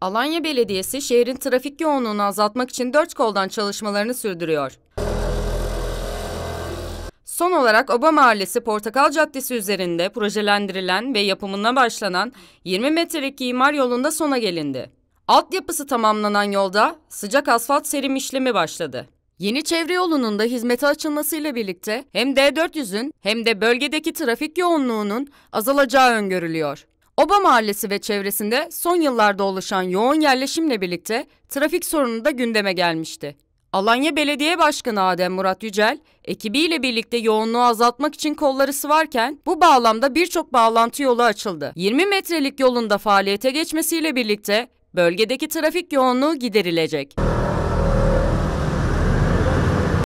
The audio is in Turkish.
Alanya Belediyesi şehrin trafik yoğunluğunu azaltmak için dört koldan çalışmalarını sürdürüyor. Son olarak Oba Mahallesi Portakal Caddesi üzerinde projelendirilen ve yapımına başlanan 20 metrelik imar yolunda sona gelindi. Altyapısı tamamlanan yolda sıcak asfalt serim işlemi başladı. Yeni çevre yolunun da hizmete açılmasıyla birlikte hem D400'ün hem de bölgedeki trafik yoğunluğunun azalacağı öngörülüyor. Oba Mahallesi ve çevresinde son yıllarda oluşan yoğun yerleşimle birlikte trafik sorunu da gündeme gelmişti. Alanya Belediye Başkanı Adem Murat Yücel, ekibiyle birlikte yoğunluğu azaltmak için kolları sıvarken bu bağlamda birçok bağlantı yolu açıldı. 20 metrelik yolunda faaliyete geçmesiyle birlikte bölgedeki trafik yoğunluğu giderilecek.